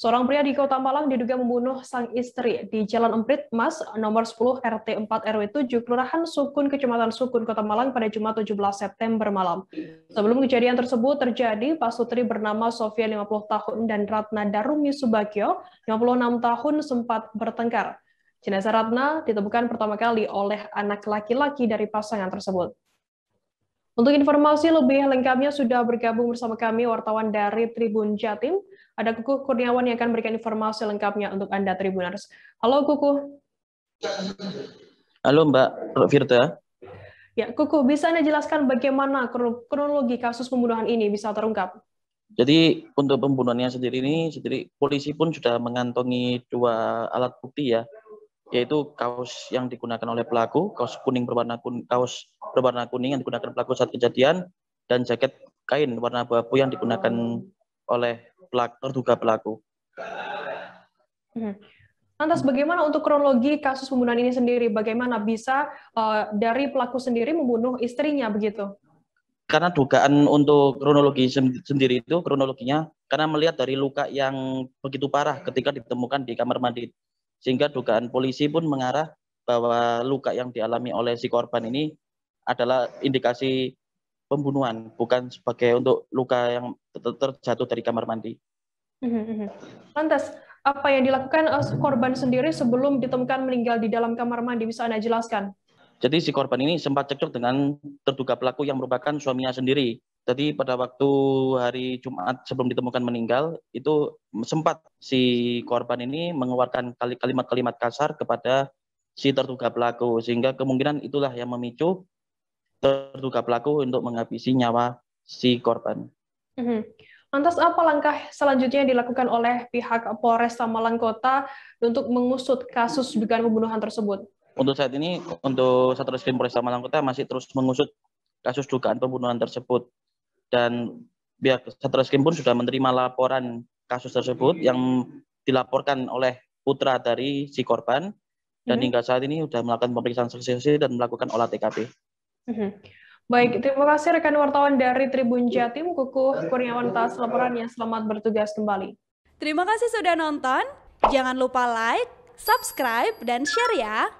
Seorang pria di Kota Malang diduga membunuh sang istri di Jalan Emprit Mas nomor 10 RT 4 RW 7 Kelurahan Sukun Kecamatan Sukun Kota Malang pada Jumat 17 September malam. Sebelum kejadian tersebut terjadi, Pak Sutri bernama Sofia 50 tahun dan Ratna Darumi Subakyo 56 tahun sempat bertengkar. Jenazah Ratna ditemukan pertama kali oleh anak laki-laki dari pasangan tersebut. Untuk informasi lebih lengkapnya sudah bergabung bersama kami wartawan dari Tribun Jatim, ada Kuku Kurniawan yang akan memberikan informasi lengkapnya untuk Anda, Tribuners. Halo, Kuku. Halo, Mbak Firda. Ya, Kuku, bisa Anda jelaskan bagaimana kronologi kasus pembunuhan ini bisa terungkap? Jadi untuk pembunuhannya sendiri ini, sendiri polisi pun sudah mengantongi dua alat bukti ya, yaitu kaos yang digunakan oleh pelaku, kaos kuning berwarna kuning, kaos berwarna kuning yang digunakan pelaku saat kejadian, dan jaket kain warna abu-abu yang digunakan oleh pelaku, terduga pelaku. Hmm. Lantas bagaimana untuk kronologi kasus pembunuhan ini sendiri? Bagaimana bisa uh, dari pelaku sendiri membunuh istrinya begitu? Karena dugaan untuk kronologi sendiri itu kronologinya karena melihat dari luka yang begitu parah ketika ditemukan di kamar mandi. Sehingga dugaan polisi pun mengarah bahwa luka yang dialami oleh si korban ini adalah indikasi pembunuhan, bukan sebagai untuk luka yang terjatuh dari kamar mandi. Mhm, mhm. Lantas, apa yang dilakukan eh, korban sendiri sebelum ditemukan meninggal di dalam kamar mandi? Bisa Anda jelaskan? Jadi si korban ini sempat cekcok dengan terduga pelaku yang merupakan suaminya sendiri. Jadi pada waktu hari Jumat sebelum ditemukan meninggal, itu sempat si korban ini mengeluarkan kalimat-kalimat kasar kepada si terduga pelaku. Sehingga kemungkinan itulah yang memicu terduga pelaku untuk menghabisi nyawa si korban. Mm-hmm. apa langkah selanjutnya yang dilakukan oleh pihak Polres Malang Kota untuk mengusut kasus dugaan pembunuhan tersebut? Untuk saat ini, untuk Satreskrim Polres Malang Kota masih terus mengusut kasus dugaan pembunuhan tersebut. Dan pihak Satreskrim pun sudah menerima laporan kasus tersebut yang dilaporkan oleh putra dari si korban dan mhm. hingga saat ini sudah melakukan pemeriksaan saksi-saksi dan melakukan olah TKP. Mm-hmm. Baik, terima kasih rekan wartawan dari Tribun Jatim, Kukuh Kurniawan atas laporannya. Selamat bertugas kembali. Terima kasih sudah nonton. Jangan lupa like, subscribe, dan share ya.